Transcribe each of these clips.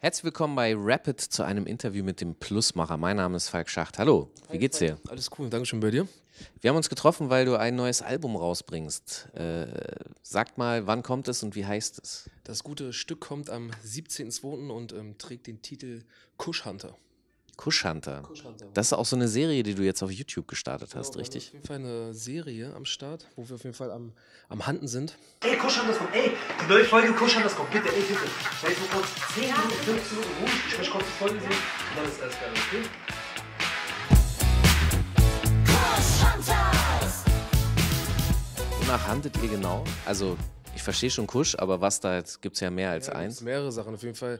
Herzlich willkommen bei Rapid zu einem Interview mit dem Plusmacher. Mein Name ist Falk Schacht. Hallo, wie Hi, geht's dir? Alles cool, danke schön bei dir. Wir haben uns getroffen, weil du ein neues Album rausbringst. Äh, sag mal, wann kommt es und wie heißt es? Das gute Stück kommt am 17.02. und ähm, trägt den Titel Kush Hunter. Kush Hunter. Das ist auch so eine Serie, die du jetzt auf YouTube gestartet hast, genau, richtig? Auf jeden Fall eine Serie am Start, wo wir auf jeden Fall am, am Handen sind. Ey, Kush Hunters kommt, ey, die neue Folge Kush Hunters kommt, bitte, ey, bitte. Ich Weil so kurz 10 Minuten, 15 Minuten ruhig, ich möchte kurz die Folge sehen und dann ist alles geil, okay? Wonach handelt ihr genau? Also, ich verstehe schon Kusch, aber was da jetzt gibt es ja mehr als ja, eins. Mehrere Sachen. Auf jeden Fall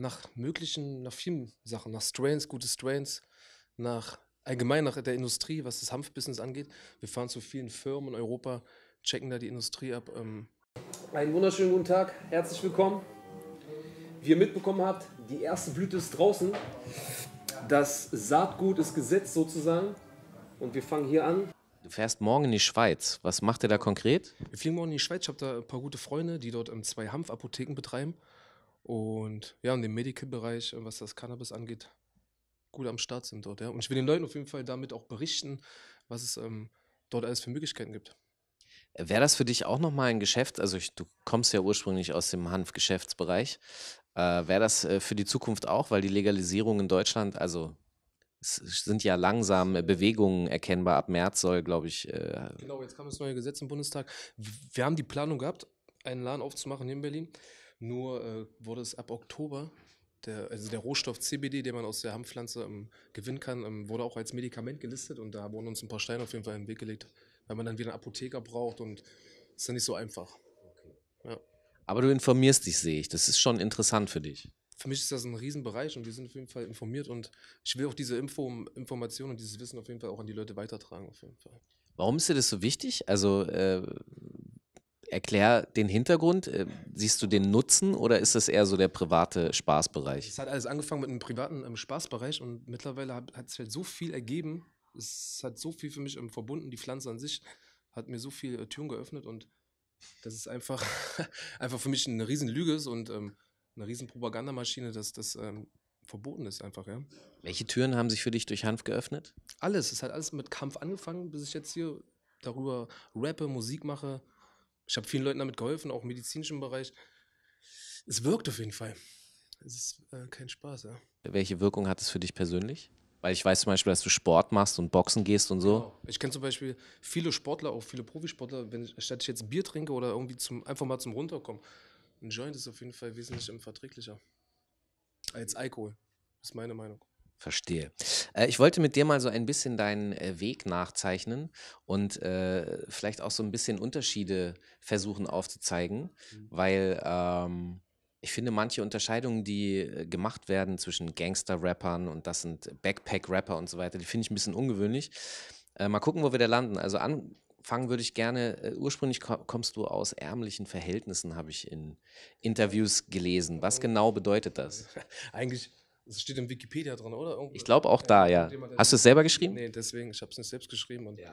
nach möglichen, nach vielen Sachen, nach Strains, gute Strains, nach allgemein nach der Industrie, was das Hanfbusiness angeht. Wir fahren zu vielen Firmen in Europa, checken da die Industrie ab. Ähm. Einen wunderschönen guten Tag, herzlich willkommen. Wie ihr mitbekommen habt, die erste Blüte ist draußen. Das Saatgut ist gesetzt sozusagen. Und wir fangen hier an. Du fährst morgen in die Schweiz. Was macht ihr da konkret? Wir fliegen morgen in die Schweiz. Ich habe da ein paar gute Freunde, die dort ähm, zwei Hanfapotheken betreiben. Und ja, in dem Medical-Bereich, äh, was das Cannabis angeht, gut am Start sind dort. Ja. Und ich will den Leuten auf jeden Fall damit auch berichten, was es ähm, dort alles für Möglichkeiten gibt. Wäre das für dich auch nochmal ein Geschäft? Also ich, du kommst ja ursprünglich aus dem Hanfgeschäftsbereich. Äh, Wäre das äh, für die Zukunft auch, weil die Legalisierung in Deutschland, also es sind ja langsam äh, Bewegungen erkennbar. Ab März soll, glaube ich. Äh genau, jetzt kam das neue Gesetz im Bundestag. Wir haben die Planung gehabt, einen Laden aufzumachen hier in Berlin. Nur äh, wurde es ab Oktober, der, also der Rohstoff CBD, den man aus der Hanfpflanze ähm, gewinnen kann, ähm, wurde auch als Medikament gelistet und da wurden uns ein paar Steine auf jeden Fall in den Weg gelegt, weil man dann wieder einen Apotheker braucht und ist dann nicht so einfach. Okay. Ja. Aber du informierst dich, sehe ich. Das ist schon interessant für dich für mich ist das ein Riesenbereich und wir sind auf jeden Fall informiert und ich will auch diese Info, Information und dieses Wissen auf jeden Fall auch an die Leute weitertragen. Auf jeden Fall. Warum ist dir das so wichtig? Also äh, erklär den Hintergrund. Äh, siehst du den Nutzen oder ist das eher so der private Spaßbereich? Es hat alles angefangen mit einem privaten ähm, Spaßbereich und mittlerweile hat es halt so viel ergeben. Es hat so viel für mich ähm, verbunden. Die Pflanze an sich hat mir so viele äh, Türen geöffnet und das ist einfach, einfach für mich eine Riesenlüge ist und ähm, eine riesen Propagandamaschine, dass das ähm, verboten ist einfach, ja. Welche Türen haben sich für dich durch Hanf geöffnet? Alles. Es hat alles mit Kampf angefangen, bis ich jetzt hier darüber rappe, Musik mache, ich habe vielen Leuten damit geholfen, auch im medizinischen Bereich. Es wirkt auf jeden Fall. Es ist äh, kein Spaß, ja. Welche Wirkung hat es für dich persönlich? Weil ich weiß zum Beispiel, dass du Sport machst und Boxen gehst und so. Genau. Ich kenne zum Beispiel viele Sportler, auch viele Profisportler, wenn ich, statt ich jetzt Bier trinke oder irgendwie zum, einfach mal zum Runterkommen. Ein Joint ist auf jeden Fall wesentlich verträglicher als Alkohol, Das ist meine Meinung. Verstehe. Äh, ich wollte mit dir mal so ein bisschen deinen äh, Weg nachzeichnen und äh, vielleicht auch so ein bisschen Unterschiede versuchen aufzuzeigen, mhm. weil ähm, ich finde, manche Unterscheidungen, die äh, gemacht werden zwischen Gangster-Rappern und das sind Backpack-Rapper und so weiter, die finde ich ein bisschen ungewöhnlich. Äh, mal gucken, wo wir da landen. Also anfangen würde ich gerne. Äh, ursprünglich kommst du aus ärmlichen Verhältnissen, habe ich in Interviews gelesen. Was oh. genau bedeutet das? Eigentlich das steht im Wikipedia drin, oder? Irgendwo ich glaube auch da, ja. Hast du es selber geschrieben? Nee, deswegen, ich habe es nicht selbst geschrieben. Und ja.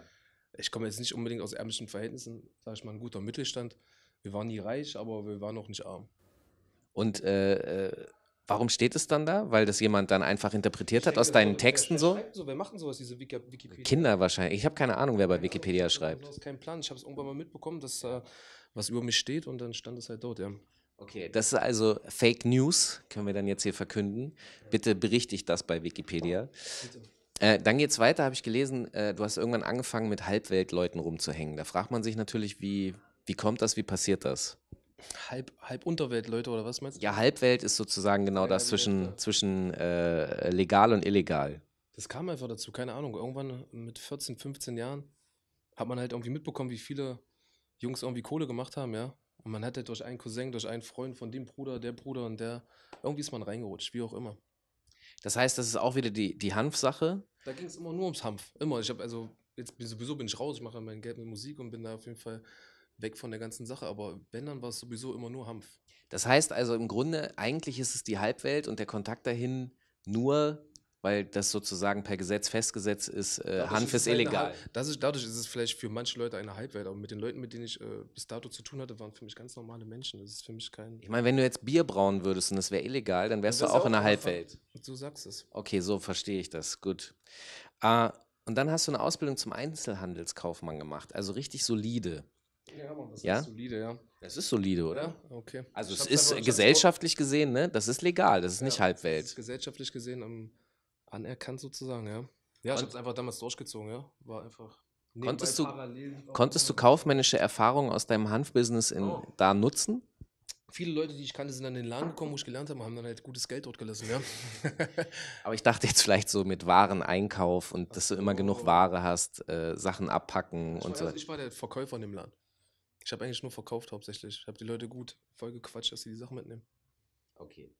Ich komme jetzt nicht unbedingt aus ärmlichen Verhältnissen, sage ich mal, ein guter Mittelstand. Wir waren nie reich, aber wir waren auch nicht arm. Und äh, äh, warum steht es dann da? Weil das jemand dann einfach interpretiert ich hat aus deinen Texten so? so? Wer macht denn sowas, diese Wikipedia? Kinder wahrscheinlich. Ich habe keine Ahnung, wer bei Wikipedia schreibt. Ich habe keinen Plan. Ich habe es irgendwann mal mitbekommen, dass äh, was über mich steht und dann stand es halt dort, ja. Okay, das ist also Fake News, können wir dann jetzt hier verkünden. Bitte berichte ich das bei Wikipedia. Äh, dann geht's weiter, habe ich gelesen, äh, du hast irgendwann angefangen, mit Halbweltleuten rumzuhängen. Da fragt man sich natürlich, wie, wie kommt das, wie passiert das? Halb, halb Unterweltleute oder was meinst du? Ja, Halbwelt ist sozusagen genau ja, das ja, zwischen, ja. zwischen äh, legal und illegal. Das kam einfach dazu, keine Ahnung. Irgendwann mit 14, 15 Jahren hat man halt irgendwie mitbekommen, wie viele Jungs irgendwie Kohle gemacht haben, ja. Und man hatte halt durch einen Cousin, durch einen Freund von dem Bruder, der Bruder und der, irgendwie ist man reingerutscht, wie auch immer. Das heißt, das ist auch wieder die, die Hanf-Sache. Da ging es immer nur ums Hanf. Immer. Ich habe also, jetzt sowieso bin ich raus, ich mache mein Geld mit Musik und bin da auf jeden Fall weg von der ganzen Sache. Aber wenn, dann war es sowieso immer nur Hanf. Das heißt also im Grunde, eigentlich ist es die Halbwelt und der Kontakt dahin nur weil das sozusagen per Gesetz festgesetzt ist, äh, dadurch Hanf ist, ist illegal. Das ist, dadurch ist es vielleicht für manche Leute eine Halbwelt, aber mit den Leuten, mit denen ich äh, bis dato zu tun hatte, waren für mich ganz normale Menschen. Das ist für mich kein. Ich meine, wenn du jetzt Bier brauen würdest und es wäre illegal, dann wärst du auch, auch in der Halbwelt. Du sagst es. Okay, so verstehe ich das. Gut. Äh, und dann hast du eine Ausbildung zum Einzelhandelskaufmann gemacht, also richtig solide. Ja, Mann, das ja? ist solide, ja. Das ist solide, oder? Ja, okay. Also ich es ist gesellschaftlich gesehen, ne? Das ist legal, das ist ja, nicht Halbwelt. Das Ist gesellschaftlich gesehen am ähm, Anerkannt sozusagen, ja. Ja, ich habe es einfach damals durchgezogen, ja. War einfach. Konntest du, konntest du kaufmännische Erfahrungen aus deinem Hanfbusiness in, oh. da nutzen? Viele Leute, die ich kannte, sind dann in den Laden gekommen, wo ich gelernt habe, haben dann halt gutes Geld dort gelassen, ja. Aber ich dachte jetzt vielleicht so mit Wareneinkauf und Ach, dass du immer oh. genug Ware hast, äh, Sachen abpacken ich und war, so. Also ich war der Verkäufer in dem Laden. Ich habe eigentlich nur verkauft hauptsächlich. Ich habe die Leute gut voll gequatscht, dass sie die Sachen mitnehmen. Okay.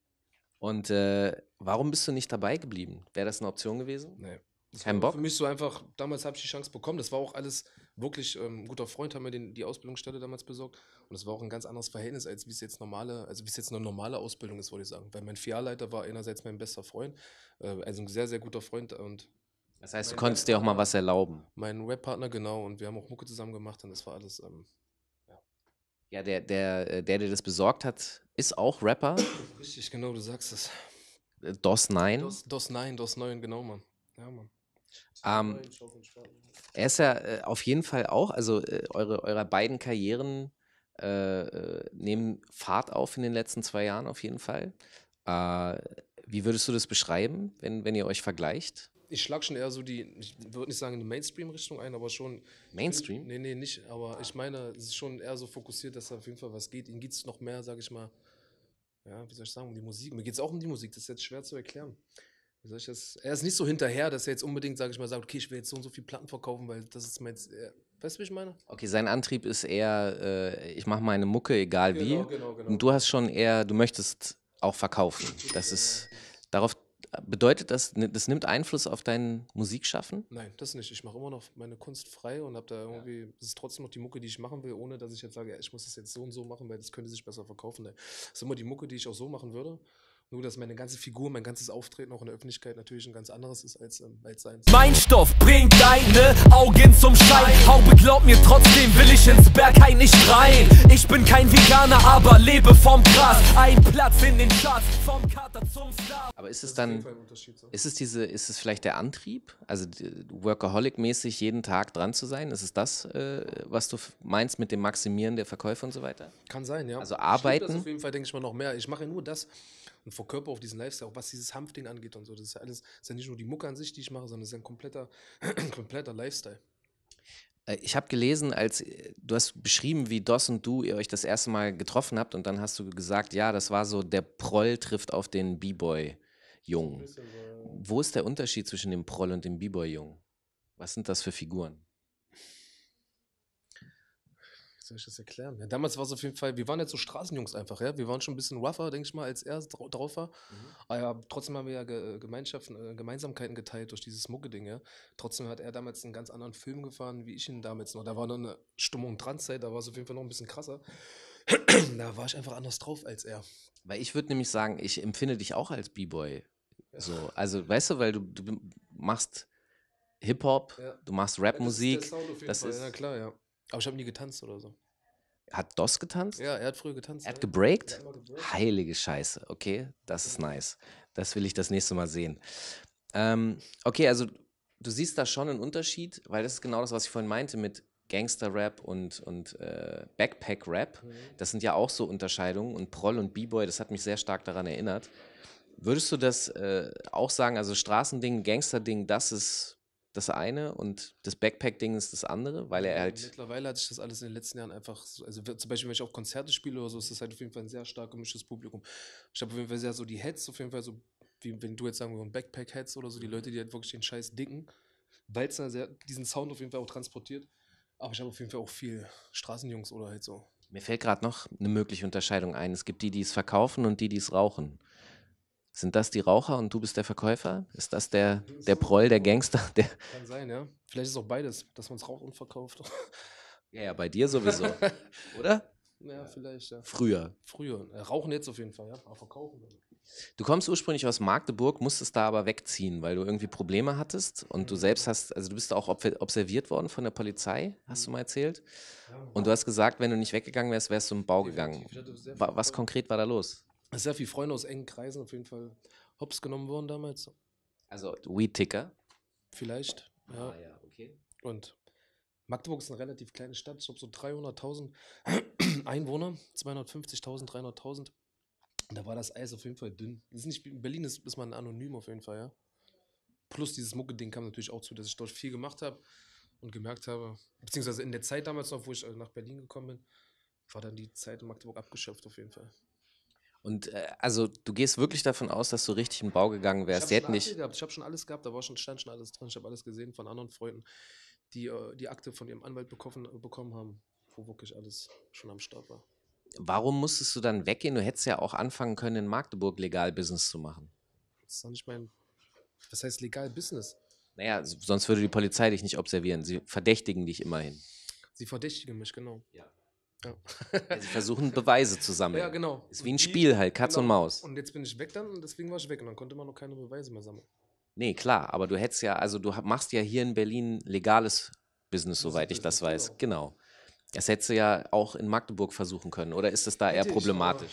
Und äh, warum bist du nicht dabei geblieben? Wäre das eine Option gewesen? Nee. Das Kein Bock? Für mich so einfach, damals habe ich die Chance bekommen. Das war auch alles wirklich, ähm, ein guter Freund haben mir den, die Ausbildungsstelle damals besorgt. Und das war auch ein ganz anderes Verhältnis, als wie es jetzt normale, also wie es jetzt eine normale Ausbildung ist, würde ich sagen. Weil mein Fialleiter war einerseits mein bester Freund, äh, also ein sehr, sehr guter Freund und das heißt, du konntest dir auch mal was erlauben. Mein Webpartner, genau, und wir haben auch Mucke zusammen gemacht und das war alles ähm, ja, der, der, äh, der, der das besorgt hat, ist auch Rapper. Richtig, genau, du sagst es. Äh, DOS 9. DOS, 9, DOS 9, genau, Mann. Ja, Mann. Ähm, er ist ja äh, auf jeden Fall auch, also äh, eure, eure beiden Karrieren äh, äh nehmen Fahrt auf in den letzten zwei Jahren auf jeden Fall. wie würdest du das beschreiben, wenn, wenn ihr euch vergleicht? ich schlag schon eher so die, ich würde nicht sagen in die Mainstream-Richtung ein, aber schon. Mainstream? Nee, nee, nicht. Aber ich meine, es ist schon eher so fokussiert, dass da auf jeden Fall was geht. Ihnen geht es noch mehr, sage ich mal, ja, wie soll ich sagen, um die Musik. Mir geht es auch um die Musik, das ist jetzt schwer zu erklären. Wie soll ich das? Er ist nicht so hinterher, dass er jetzt unbedingt, sage ich mal, sagt, okay, ich will jetzt so und so viele Platten verkaufen, weil das ist mein. Äh, weißt du, wie ich meine? Okay, sein Antrieb ist eher, äh, ich mache meine Mucke, egal genau, wie. Genau, genau. Und du hast schon eher, du möchtest auch verkaufen. Das äh, ist, darauf Bedeutet das, das nimmt Einfluss auf dein Musikschaffen? Nein, das nicht. Ich mache immer noch meine Kunst frei und habe da irgendwie, es ja. ist trotzdem noch die Mucke, die ich machen will, ohne dass ich jetzt sage, ich muss das jetzt so und so machen, weil das könnte sich besser verkaufen. Das ist immer die Mucke, die ich auch so machen würde. Nur, dass meine ganze Figur, mein ganzes Auftreten auch in der Öffentlichkeit natürlich ein ganz anderes ist als, ähm, als sein. Mein Stoff bringt deine Augen zum Schein. Haube, glaub mir, trotzdem will ich ins Bergheim nicht rein. Ich bin kein Veganer, aber lebe vom Gras. Ein Platz in den Schatz, vom Kater zum Star. Aber ist es dann, ist es diese, ist es vielleicht der Antrieb? Also Workaholic-mäßig jeden Tag dran zu sein? Ist es das, äh, was du meinst mit dem Maximieren der Verkäufe und so weiter? Kann sein, ja. Also arbeiten? das auf jeden Fall, denke ich mal, noch mehr. Ich mache nur das und verkörper auf diesen Lifestyle, auch was dieses Hanfding angeht und so. Das ist ja alles, ist ja nicht nur die Mucke an sich, die ich mache, sondern es ist ein kompletter, kompletter Lifestyle. Äh, ich habe gelesen, als äh, du hast beschrieben, wie Doss und du ihr euch das erste Mal getroffen habt und dann hast du gesagt, ja, das war so, der Proll trifft auf den B-Boy-Jungen. Wo ist der Unterschied zwischen dem Proll und dem B-Boy-Jungen? Was sind das für Figuren? soll ich das erklären? Ja, damals war es auf jeden Fall, wir waren jetzt so Straßenjungs einfach, ja. Wir waren schon ein bisschen rougher, denke ich mal, als er drauf war. Mhm. Aber trotzdem haben wir ja äh, Gemeinschaften, äh, Gemeinsamkeiten geteilt durch dieses Mucke-Ding, ja. Trotzdem hat er damals einen ganz anderen Film gefahren, wie ich ihn damals noch. Da war noch eine Stimmung Transzeit, da war es auf jeden Fall noch ein bisschen krasser. da war ich einfach anders drauf als er. Weil ich würde nämlich sagen, ich empfinde dich auch als B-Boy. So, also, weißt du, weil du, du machst Hip-Hop, ja. du machst Rap-Musik. Ja, das ist, das ist ja, klar, ja. Aber ich habe nie getanzt oder so. Hat DOS getanzt? Ja, er hat früher getanzt. Er hat gebreakt? Heilige Scheiße. Okay, das ist nice. Das will ich das nächste Mal sehen. Ähm, okay, also du siehst da schon einen Unterschied, weil das ist genau das, was ich vorhin meinte mit Gangster-Rap und, und äh, Backpack-Rap. Mhm. Das sind ja auch so Unterscheidungen. Und Proll und B-Boy, das hat mich sehr stark daran erinnert. Würdest du das äh, auch sagen, also Straßending, Gangster-Ding, das ist das eine und das Backpack-Ding ist das andere, weil er halt. Mittlerweile hat sich das alles in den letzten Jahren einfach, also zum Beispiel, wenn ich auch Konzerte spiele oder so, ist das halt auf jeden Fall ein sehr stark gemischtes Publikum. Ich habe auf jeden Fall sehr so die Heads, auf jeden Fall so, wie wenn du jetzt sagen wir Backpack-Heads oder so, die mhm. Leute, die halt wirklich den Scheiß dicken, weil es diesen Sound auf jeden Fall auch transportiert. Aber ich habe auf jeden Fall auch viel Straßenjungs oder halt so. Mir fällt gerade noch eine mögliche Unterscheidung ein. Es gibt die, die es verkaufen und die, die es rauchen. Sind das die Raucher und du bist der Verkäufer? Ist das der, der Proll, der Gangster? Der Kann sein, ja. Vielleicht ist es auch beides, dass man es raucht und verkauft. Ja, ja, bei dir sowieso. Oder? Ja, vielleicht, ja. Früher. Früher. Rauchen jetzt auf jeden Fall, ja. Aber verkaufen. Du kommst ursprünglich aus Magdeburg, musstest da aber wegziehen, weil du irgendwie Probleme hattest und du mhm. selbst hast, also du bist auch observiert worden von der Polizei, hast du mhm. mal erzählt. Und du hast gesagt, wenn du nicht weggegangen wärst, wärst du im Bau gegangen. Was konkret war da los? sehr viele Freunde aus engen Kreisen auf jeden Fall hops genommen worden damals. Also Weed-Ticker? Vielleicht, ah, ja. Ah, ja, okay. Und Magdeburg ist eine relativ kleine Stadt, ich glaube so 300.000 Einwohner, 250.000, 300.000. Da war das Eis auf jeden Fall dünn. Das ist nicht, in Berlin ist, ist man anonym auf jeden Fall, ja. Plus dieses Mucke-Ding kam natürlich auch zu, dass ich dort viel gemacht habe und gemerkt habe, beziehungsweise in der Zeit damals noch, wo ich äh, nach Berlin gekommen bin, war dann die Zeit in Magdeburg abgeschöpft auf jeden Fall. Und äh, also du gehst wirklich davon aus, dass du richtig im Bau gegangen wärst. Ich habe schon, hab schon alles gehabt, da war schon, stand schon alles drin. Ich habe alles gesehen von anderen Freunden, die äh, die Akte von ihrem Anwalt bekommen, äh, bekommen haben, wo wirklich alles schon am Start war. Warum musstest du dann weggehen? Du hättest ja auch anfangen können, in Magdeburg legal Business zu machen. Das ist doch nicht mein. Was heißt legal Business? Naja, sonst würde die Polizei dich nicht observieren. Sie verdächtigen dich immerhin. Sie verdächtigen mich, genau. Ja. Ja. sie versuchen Beweise zu sammeln. Ja, genau. Ist wie ein Spiel halt, Katz genau. und Maus. Und jetzt bin ich weg dann und deswegen war ich weg und dann konnte man noch keine Beweise mehr sammeln. Nee, klar, aber du hättest ja, also du machst ja hier in Berlin legales Business, soweit ich das genau. weiß. Genau. Das hättest du ja auch in Magdeburg versuchen können, oder ist das da eher problematisch?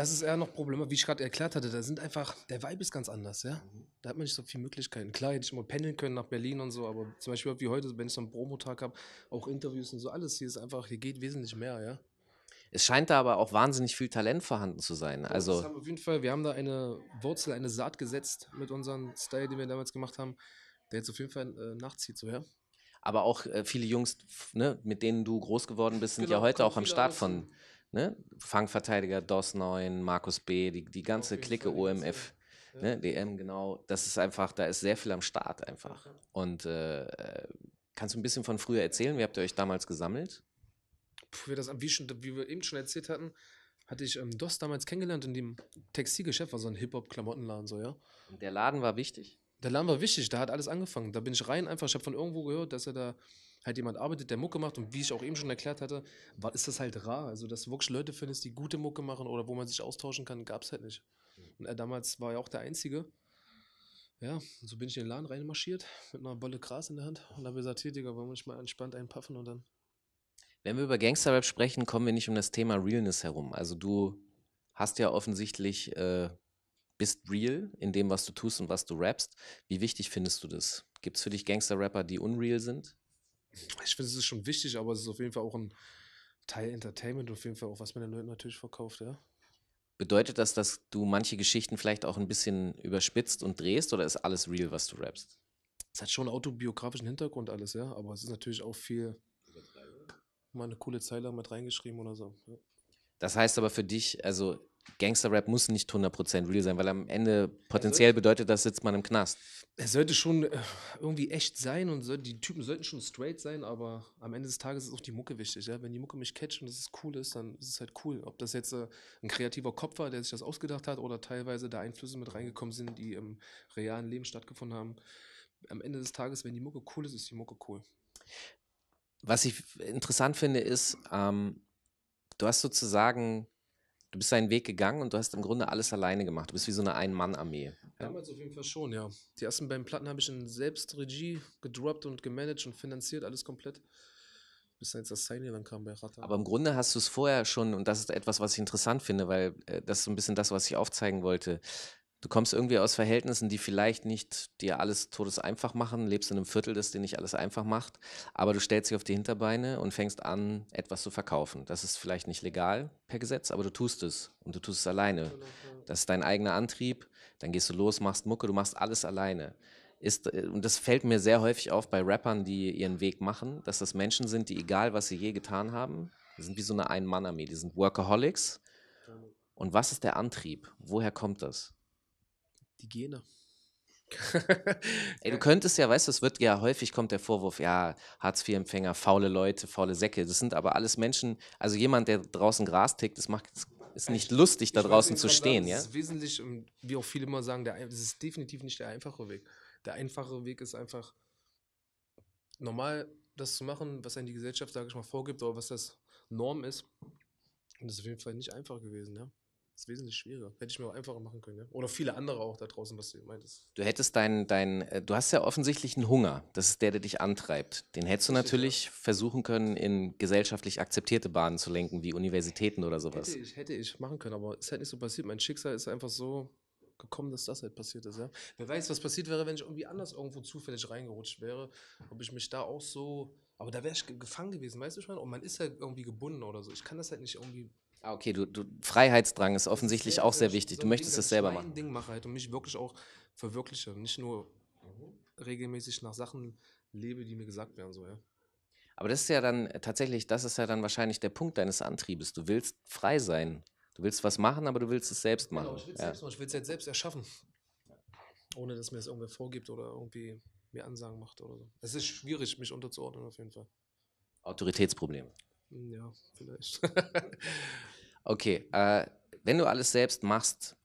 das ist eher noch Probleme, wie ich gerade erklärt hatte. Da sind einfach, der Vibe ist ganz anders, ja. Mhm. Da hat man nicht so viele Möglichkeiten. Klar, hätte ich mal pendeln können nach Berlin und so, aber zum Beispiel wie heute, wenn ich so einen Promotag habe, auch Interviews und so, alles hier ist einfach, hier geht wesentlich mehr, ja. Es scheint da aber auch wahnsinnig viel Talent vorhanden zu sein. also das haben wir auf jeden Fall, wir haben da eine Wurzel, eine Saat gesetzt mit unserem Style, den wir damals gemacht haben, der jetzt auf jeden Fall äh, nachzieht, so ja. Aber auch äh, viele Jungs, ne, mit denen du groß geworden bist, sind genau, ja heute auch am Start von ne? Fangverteidiger DOS 9, Markus B., die, die ganze Clique OMF. Ja. Ne, DM, genau, das ist einfach, da ist sehr viel am Start einfach. Mhm. Und äh, kannst du ein bisschen von früher erzählen? Wie habt ihr euch damals gesammelt? Puh, wie, das, wie, schon, wie wir eben schon erzählt hatten, hatte ich ähm, DOS damals kennengelernt in dem Textilgeschäft, war so ein Hip-Hop-Klamottenladen, so, ja. Und der Laden war wichtig? Der Laden war wichtig, da hat alles angefangen. Da bin ich rein einfach, ich habe von irgendwo gehört, dass er da halt jemand arbeitet, der Mucke macht und wie ich auch eben schon erklärt hatte, war, ist das halt rar. Also, dass du wirklich Leute findest, die gute Mucke machen oder wo man sich austauschen kann, gab es halt nicht. Und er damals war ja auch der Einzige. Ja, und so bin ich in den Laden reinmarschiert mit einer Bolle Gras in der Hand und habe gesagt, hier, Digga, wollen wir nicht mal entspannt einpaffen und dann. Wenn wir über Gangsterrap sprechen, kommen wir nicht um das Thema Realness herum. Also du hast ja offensichtlich, äh, bist real in dem, was du tust und was du rappst. Wie wichtig findest du das? Gibt es für dich Gangsterrapper, die unreal sind? ich finde, es ist schon wichtig, aber es ist auf jeden Fall auch ein Teil Entertainment, auf jeden Fall auch, was man den Leuten natürlich verkauft, ja. Bedeutet das, dass du manche Geschichten vielleicht auch ein bisschen überspitzt und drehst oder ist alles real, was du rappst? Es hat schon einen autobiografischen Hintergrund alles, ja, aber es ist natürlich auch viel mal eine coole Zeile mit reingeschrieben oder so. Ja. Das heißt aber für dich, also Gangsterrap muss nicht 100% real sein, weil am Ende potenziell bedeutet das, sitzt man im Knast. Es sollte schon äh, irgendwie echt sein und die Typen sollten schon straight sein, aber am Ende des Tages ist auch die Mucke wichtig. Ja? Wenn die Mucke mich catcht und es cool ist, dann ist es halt cool. Ob das jetzt äh, ein kreativer Kopf war, der sich das ausgedacht hat oder teilweise da Einflüsse mit reingekommen sind, die im realen Leben stattgefunden haben. Am Ende des Tages, wenn die Mucke cool ist, ist die Mucke cool. Was ich interessant finde, ist, ähm, du hast sozusagen Du bist deinen Weg gegangen und du hast im Grunde alles alleine gemacht. Du bist wie so eine Ein-Mann-Armee. Damals auf jeden Fall schon, ja. Die ersten beiden Platten habe ich in Selbstregie gedroppt und gemanagt und finanziert, alles komplett. Bis dann jetzt das Signing dann kam bei Ratter. Aber im Grunde hast du es vorher schon, und das ist etwas, was ich interessant finde, weil äh, das ist so ein bisschen das, was ich aufzeigen wollte du kommst irgendwie aus Verhältnissen, die vielleicht nicht dir alles todes einfach machen, lebst in einem Viertel, das dir nicht alles einfach macht, aber du stellst dich auf die Hinterbeine und fängst an, etwas zu verkaufen. Das ist vielleicht nicht legal per Gesetz, aber du tust es und du tust es alleine. Das ist dein eigener Antrieb, dann gehst du los, machst Mucke, du machst alles alleine. Ist, äh, und das fällt mir sehr häufig auf bei Rappern, die ihren Weg machen, dass das Menschen sind, die egal, was sie je getan haben, sind wie so eine Ein-Mann-Armee, die sind Workaholics. Und was ist der Antrieb? Woher kommt das? Die Gene. Ey, du könntest ja, weißt du, es wird ja häufig kommt der Vorwurf, ja, Hartz-IV-Empfänger, faule Leute, faule Säcke. Das sind aber alles Menschen, also jemand, der draußen Gras tickt, das macht, das ist nicht lustig, da draußen weiß, zu stehen. Sagen, ja? Das ist wesentlich, ähm, wie auch viele immer sagen, der, das ist definitiv nicht der einfache Weg. Der einfache Weg ist einfach normal, das zu machen, was einem die Gesellschaft, sage ich mal, vorgibt oder was das Norm ist. Und das ist auf jeden Fall nicht einfach gewesen, ja ist wesentlich schwieriger. Hätte ich mir auch einfacher machen können. Ja? Oder viele andere auch da draußen, was du meintest. Du hättest deinen, dein, äh, du hast ja offensichtlich einen Hunger. Das ist der, der dich antreibt. Den hättest du natürlich ja. versuchen können, in gesellschaftlich akzeptierte Bahnen zu lenken, wie Universitäten oder sowas. Hätte ich, hätte ich machen können, aber es hätte halt nicht so passiert. Mein Schicksal ist einfach so gekommen, dass das halt passiert ist. Ja? Wer weiß, was passiert wäre, wenn ich irgendwie anders irgendwo zufällig reingerutscht wäre. Ob ich mich da auch so aber da wäre ich gefangen gewesen, weißt du schon? Und man ist halt irgendwie gebunden oder so. Ich kann das halt nicht irgendwie Ah, okay, du, du, Freiheitsdrang ist offensichtlich ja, auch sehr wichtig. So du möchtest es selber machen. Ich Ding mache halt und mich wirklich auch verwirkliche. Nicht nur regelmäßig nach Sachen lebe, die mir gesagt werden. So, ja. Aber das ist ja dann äh, tatsächlich, das ist ja dann wahrscheinlich der Punkt deines Antriebes. Du willst frei sein. Du willst was machen, aber du willst es selbst genau, machen. Genau, ich will es ja. selbst halt selbst erschaffen. Ohne, dass mir das irgendwer vorgibt oder irgendwie mir Ansagen macht oder so. Es ist schwierig, mich unterzuordnen auf jeden Fall. Autoritätsprobleme. Hm, ja, vielleicht. Okay, äh, wenn du alles selbst machst,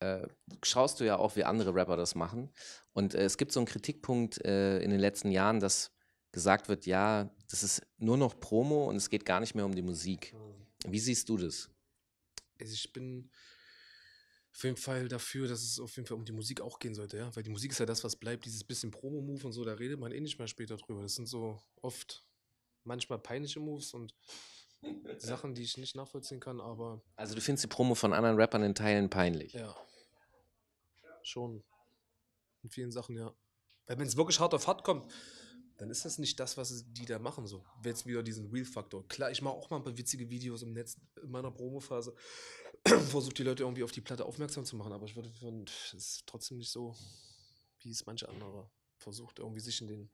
äh, schaust du ja auch, wie andere Rapper das machen. Und äh, es gibt so einen Kritikpunkt äh, in den letzten Jahren, dass gesagt wird, ja, das ist nur noch Promo und es geht gar nicht mehr um die Musik. Wie siehst du das? Also ich bin auf jeden Fall dafür, dass es auf jeden Fall um die Musik auch gehen sollte, ja. Weil die Musik ist ja das, was bleibt, dieses bisschen Promo-Move und so, da redet man eh nicht mehr später drüber. Das sind so oft manchmal peinliche Moves und Sachen, die ich nicht nachvollziehen kann, aber. Also du findest die Promo von anderen Rappern in Teilen peinlich. Ja. Schon. In vielen Sachen, ja. Weil wenn es wirklich hart auf hart kommt, dann ist das nicht das, was die da machen. So, jetzt wieder diesen Real-Faktor. Klar, ich mache auch mal ein paar witzige Videos im Netz in meiner Promophase. Versuche die Leute irgendwie auf die Platte aufmerksam zu machen, aber ich würde es ist trotzdem nicht so, wie es manche andere versucht, irgendwie sich in den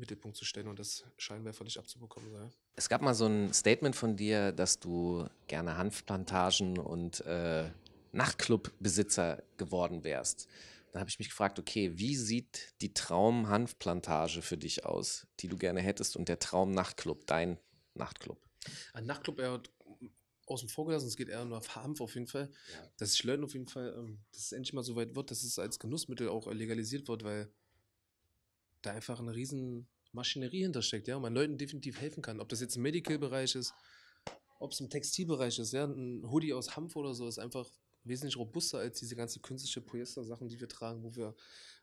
Mittelpunkt zu stellen und das Scheinwerferlicht abzubekommen sei. Es gab mal so ein Statement von dir, dass du gerne Hanfplantagen und äh, Nachtclubbesitzer geworden wärst. Da habe ich mich gefragt, okay, wie sieht die Traum-Hanfplantage für dich aus, die du gerne hättest und der Traum-Nachtclub, dein Nachtclub? Ein Nachtclub er hat außen vor gelassen, es geht eher nur auf Hanf auf jeden Fall. Ja. Dass ich lerne auf jeden Fall, ähm, dass es endlich mal so weit wird, dass es als Genussmittel auch legalisiert wird, weil da einfach eine riesen Maschinerie hintersteckt, ja, und man Leuten definitiv helfen kann. Ob das jetzt im Medical-Bereich ist, ob es im Textilbereich ist, ja, ein Hoodie aus Hanf oder so ist einfach wesentlich robuster als diese ganze künstliche Polyester-Sachen, die wir tragen, wo wir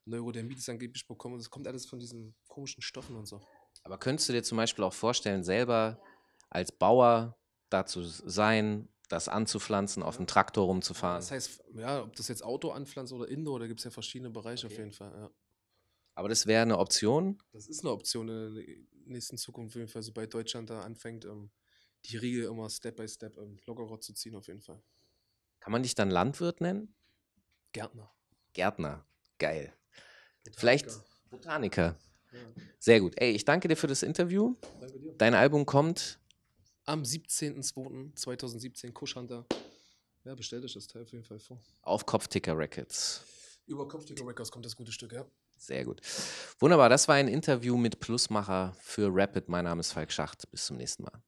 Neurodermitis angeblich bekommen. das kommt alles von diesen komischen Stoffen und so. Aber könntest du dir zum Beispiel auch vorstellen, selber als Bauer dazu sein, das anzupflanzen, auf dem Traktor rumzufahren? Das heißt, ja, ob das jetzt Auto anpflanzt oder Indoor, da gibt es ja verschiedene Bereiche okay. auf jeden Fall. Ja. Aber das wäre eine Option? Das ist eine Option in der nächsten Zukunft, auf jeden Fall, sobald Deutschland da anfängt, ähm, die Riegel immer Step by Step ähm, lockerer zu ziehen, auf jeden Fall. Kann man dich dann Landwirt nennen? Gärtner. Gärtner, geil. Botaniker. Vielleicht Botaniker. Ja. Sehr gut. Ey, ich danke dir für das Interview. Danke dir. Dein Album kommt am 17.02.2017, Kuschhunter. Ja, bestellt euch das Teil auf jeden Fall vor. Auf Kopfticker Records. Über Kopfticker Records kommt das gute Stück, ja. Sehr gut. Wunderbar, das war ein Interview mit Plusmacher für Rapid. Mein Name ist Falk Schacht. Bis zum nächsten Mal.